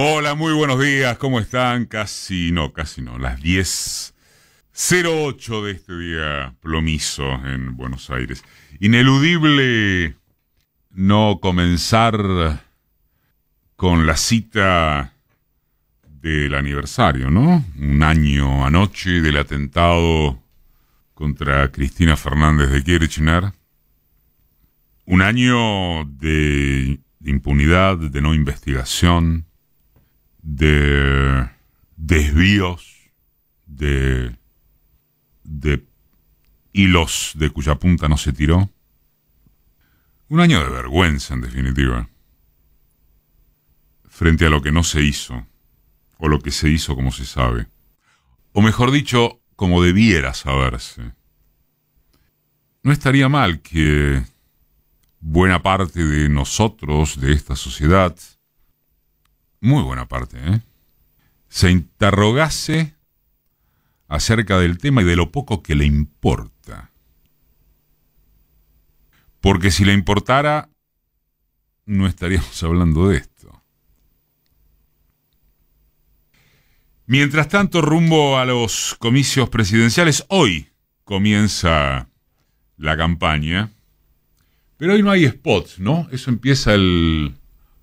Hola, muy buenos días, ¿cómo están? Casi no, casi no, las 10.08 de este día plomizo en Buenos Aires. Ineludible no comenzar con la cita del aniversario, ¿no? Un año anoche del atentado contra Cristina Fernández de Kirchner. Un año de impunidad, de no investigación, de desvíos, de, de hilos de cuya punta no se tiró. Un año de vergüenza, en definitiva, frente a lo que no se hizo, o lo que se hizo como se sabe, o mejor dicho, como debiera saberse. No estaría mal que buena parte de nosotros, de esta sociedad, muy buena parte, ¿eh? se interrogase acerca del tema y de lo poco que le importa. Porque si le importara, no estaríamos hablando de esto. Mientras tanto, rumbo a los comicios presidenciales, hoy comienza la campaña. Pero hoy no hay spots, ¿no? Eso empieza el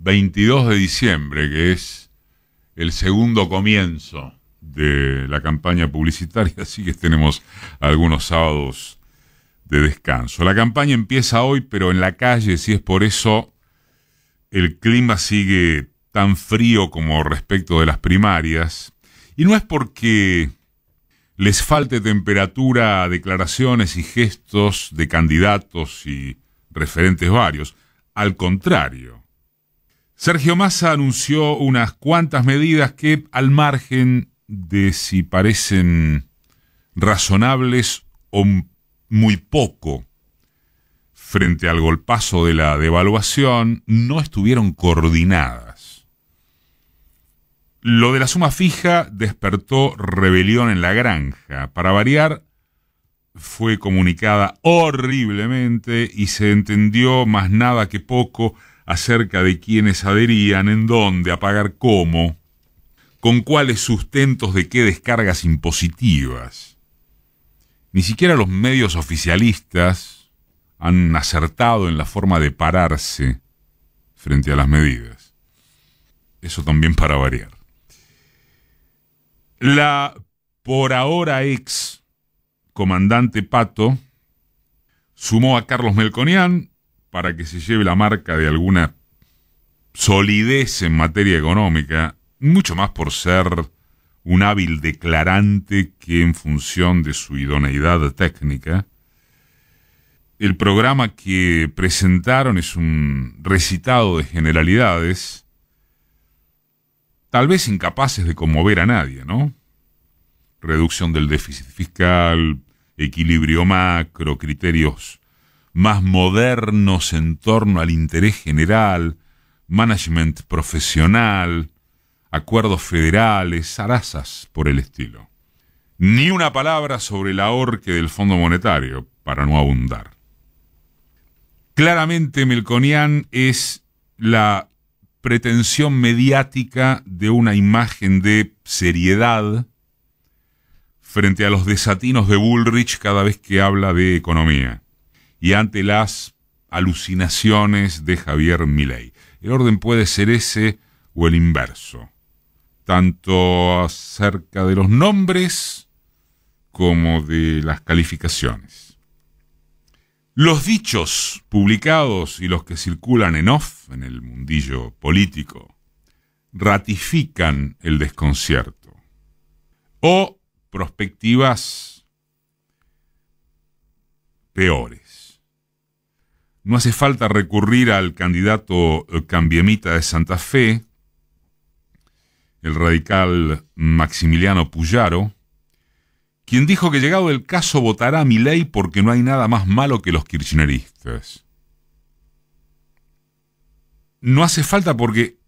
22 de diciembre, que es el segundo comienzo de la campaña publicitaria, así que tenemos algunos sábados de descanso. La campaña empieza hoy, pero en la calle, si es por eso, el clima sigue tan frío como respecto de las primarias. Y no es porque les falte temperatura a declaraciones y gestos de candidatos y referentes varios. Al contrario, Sergio Massa anunció unas cuantas medidas que, al margen de si parecen razonables o muy poco frente al golpazo de la devaluación, no estuvieron coordinadas. Lo de la suma fija despertó rebelión en la granja. Para variar, fue comunicada horriblemente y se entendió más nada que poco acerca de quiénes adherían, en dónde, a pagar cómo, con cuáles sustentos de qué descargas impositivas. Ni siquiera los medios oficialistas han acertado en la forma de pararse frente a las medidas. Eso también para variar. La por ahora ex comandante Pato sumó a Carlos Melconian, para que se lleve la marca de alguna solidez en materia económica, mucho más por ser un hábil declarante que en función de su idoneidad técnica. El programa que presentaron es un recitado de generalidades, tal vez incapaces de conmover a nadie, ¿no? Reducción del déficit fiscal, equilibrio macro, criterios más modernos en torno al interés general, management profesional, acuerdos federales, zarazas por el estilo. Ni una palabra sobre el ahorque del Fondo Monetario, para no abundar. Claramente Melconian es la pretensión mediática de una imagen de seriedad frente a los desatinos de Bullrich cada vez que habla de economía y ante las alucinaciones de Javier Milei. El orden puede ser ese o el inverso, tanto acerca de los nombres como de las calificaciones. Los dichos publicados y los que circulan en off en el mundillo político ratifican el desconcierto o prospectivas peores. No hace falta recurrir al candidato eh, cambiemita de Santa Fe, el radical Maximiliano Puyaro, quien dijo que llegado el caso votará a mi ley porque no hay nada más malo que los kirchneristas. No hace falta porque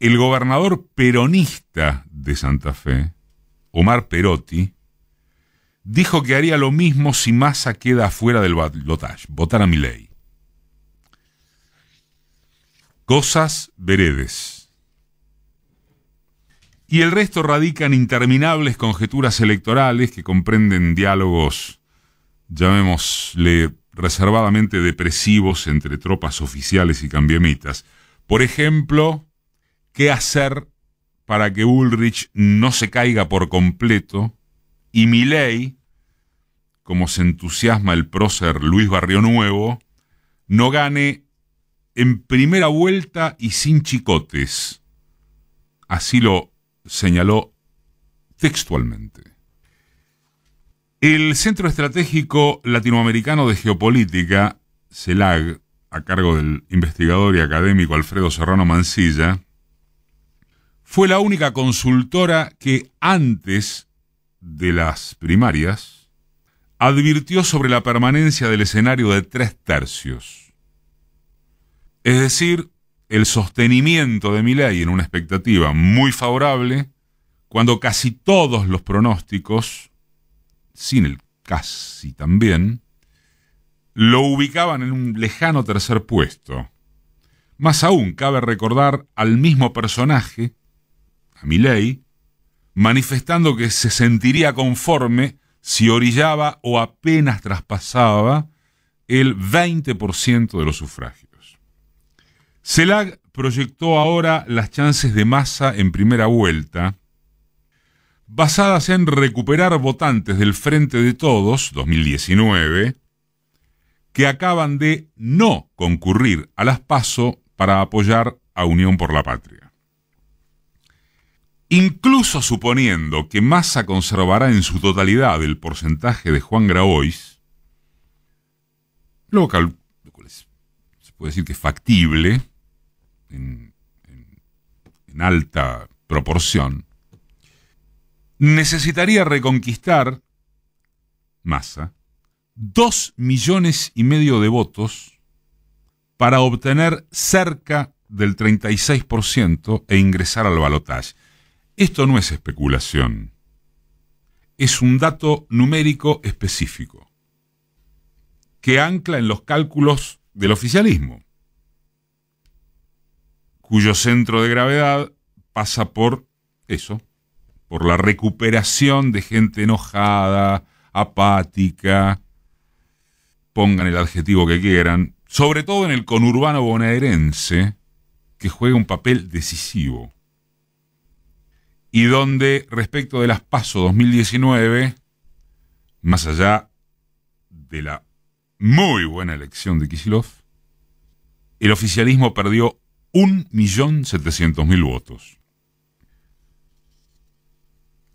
el gobernador peronista de Santa Fe, Omar Perotti, dijo que haría lo mismo si Massa queda fuera del balotaje, votar a mi ley. Cosas veredes. Y el resto radican interminables conjeturas electorales que comprenden diálogos, llamémosle reservadamente depresivos entre tropas oficiales y cambiamitas. Por ejemplo, ¿qué hacer para que Ulrich no se caiga por completo y Milei, como se entusiasma el prócer Luis Barrio Nuevo, no gane en primera vuelta y sin chicotes. Así lo señaló textualmente. El Centro Estratégico Latinoamericano de Geopolítica, CELAG, a cargo del investigador y académico Alfredo Serrano Mancilla, fue la única consultora que antes de las primarias advirtió sobre la permanencia del escenario de tres tercios es decir, el sostenimiento de Milei en una expectativa muy favorable, cuando casi todos los pronósticos, sin el casi también, lo ubicaban en un lejano tercer puesto. Más aún, cabe recordar al mismo personaje, a Milei, manifestando que se sentiría conforme si orillaba o apenas traspasaba el 20% de los sufragios. CELAC proyectó ahora las chances de masa en primera vuelta, basadas en recuperar votantes del Frente de Todos 2019, que acaban de no concurrir a las PASO para apoyar a Unión por la Patria. Incluso suponiendo que masa conservará en su totalidad el porcentaje de Juan Grabois, lo cual se puede decir que es factible, en, alta proporción, necesitaría reconquistar masa, dos millones y medio de votos para obtener cerca del 36% e ingresar al balotaje. Esto no es especulación. Es un dato numérico específico que ancla en los cálculos del oficialismo cuyo centro de gravedad pasa por eso, por la recuperación de gente enojada, apática, pongan el adjetivo que quieran, sobre todo en el conurbano bonaerense, que juega un papel decisivo. Y donde, respecto de las PASO 2019, más allá de la muy buena elección de Kisilov, el oficialismo perdió 1.700.000 votos.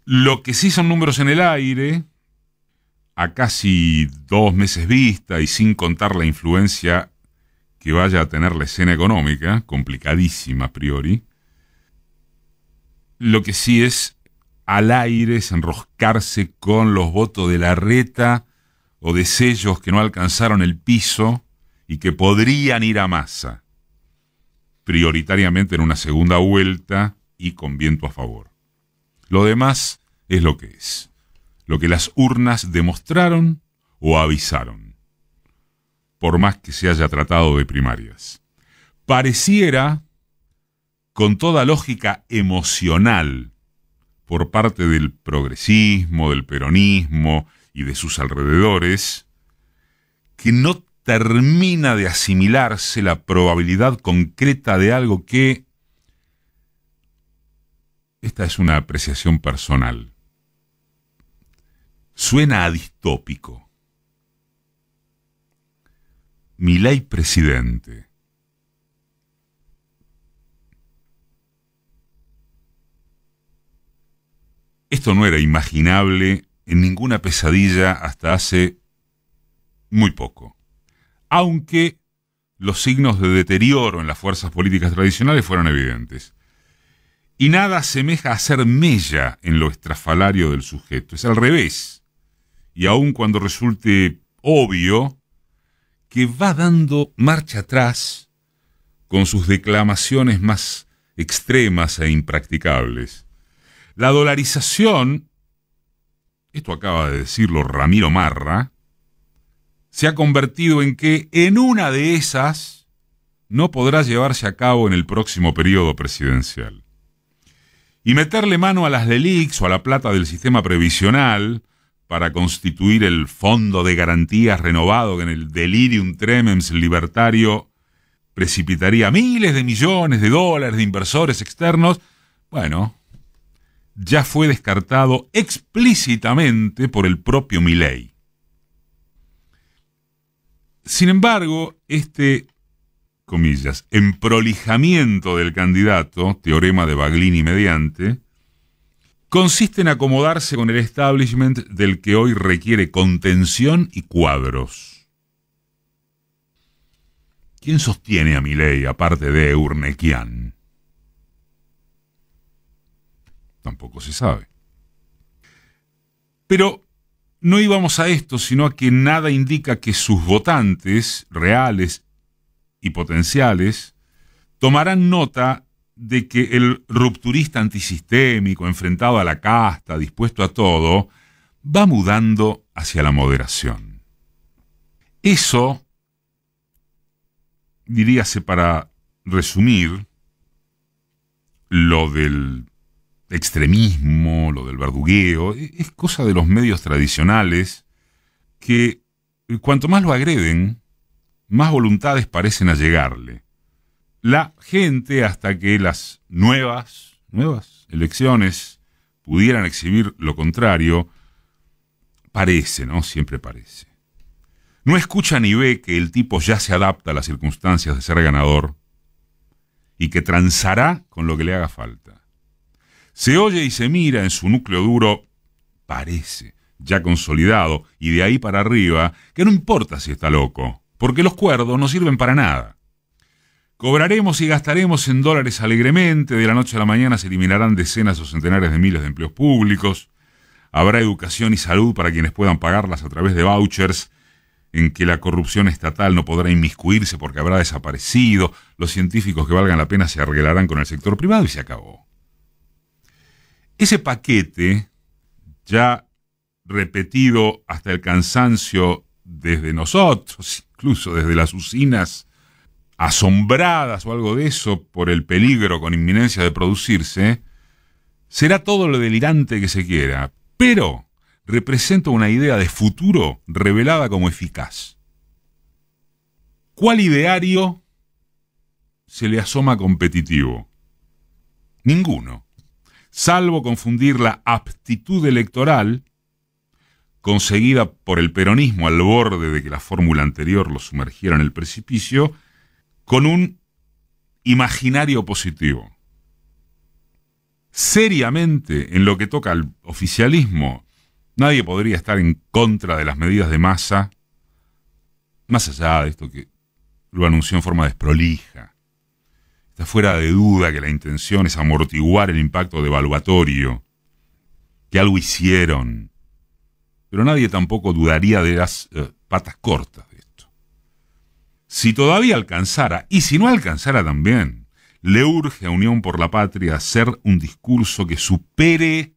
Lo que sí son números en el aire, a casi dos meses vista y sin contar la influencia que vaya a tener la escena económica, complicadísima a priori, lo que sí es al aire es enroscarse con los votos de la reta o de sellos que no alcanzaron el piso y que podrían ir a masa prioritariamente en una segunda vuelta y con viento a favor. Lo demás es lo que es, lo que las urnas demostraron o avisaron, por más que se haya tratado de primarias. Pareciera, con toda lógica emocional, por parte del progresismo, del peronismo y de sus alrededores, que no termina de asimilarse la probabilidad concreta de algo que... Esta es una apreciación personal. Suena a distópico. Mi ley presidente. Esto no era imaginable en ninguna pesadilla hasta hace muy poco aunque los signos de deterioro en las fuerzas políticas tradicionales fueron evidentes. Y nada asemeja a ser mella en lo estrafalario del sujeto, es al revés. Y aun cuando resulte obvio, que va dando marcha atrás con sus declamaciones más extremas e impracticables. La dolarización, esto acaba de decirlo Ramiro Marra, se ha convertido en que en una de esas no podrá llevarse a cabo en el próximo periodo presidencial. Y meterle mano a las delix o a la plata del sistema previsional para constituir el fondo de garantías renovado que en el delirium tremens libertario precipitaría miles de millones de dólares de inversores externos, bueno, ya fue descartado explícitamente por el propio Milley. Sin embargo, este, comillas, prolijamiento del candidato, teorema de Baglini mediante, consiste en acomodarse con el establishment del que hoy requiere contención y cuadros. ¿Quién sostiene a ley, aparte de Urnequian? Tampoco se sabe. Pero no íbamos a esto, sino a que nada indica que sus votantes reales y potenciales tomarán nota de que el rupturista antisistémico, enfrentado a la casta, dispuesto a todo, va mudando hacia la moderación. Eso, diríase para resumir, lo del extremismo, lo del verdugueo, e-, es cosa de los medios tradicionales que eh, cuanto más lo agreden, más voluntades parecen allegarle. La gente, hasta que las nuevas, nuevas elecciones pudieran exhibir lo contrario, parece, ¿no? Siempre parece. No escucha ni ve que el tipo ya se adapta a las circunstancias de ser ganador y que transará con lo que le haga falta se oye y se mira en su núcleo duro, parece, ya consolidado, y de ahí para arriba, que no importa si está loco, porque los cuerdos no sirven para nada. Cobraremos y gastaremos en dólares alegremente, de la noche a la mañana se eliminarán decenas o centenares de miles de empleos públicos, habrá educación y salud para quienes puedan pagarlas a través de vouchers, en que la corrupción estatal no podrá inmiscuirse porque habrá desaparecido, los científicos que valgan la pena se arreglarán con el sector privado y se acabó. Ese paquete, ya repetido hasta el cansancio desde nosotros, incluso desde las usinas asombradas o algo de eso por el peligro con inminencia de producirse, será todo lo delirante que se quiera, pero representa una idea de futuro revelada como eficaz. ¿Cuál ideario se le asoma competitivo? Ninguno salvo confundir la aptitud electoral conseguida por el peronismo al borde de que la fórmula anterior lo sumergiera en el precipicio, con un imaginario positivo. Seriamente, en lo que toca al oficialismo, nadie podría estar en contra de las medidas de masa, más allá de esto que lo anunció en forma desprolija, fuera de duda que la intención es amortiguar el impacto devaluatorio, que algo hicieron. Pero nadie tampoco dudaría de las eh, patas cortas de esto. Si todavía alcanzara, y si no alcanzara también, le urge a Unión por la Patria hacer un discurso que supere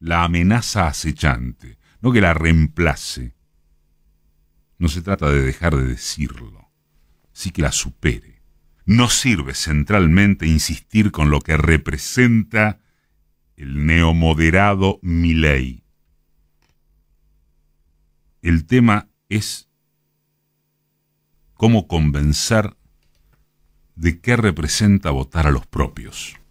la amenaza acechante, no que la reemplace. No se trata de dejar de decirlo, sí que la supere no sirve centralmente insistir con lo que representa el neomoderado Milley. El tema es cómo convencer de qué representa votar a los propios.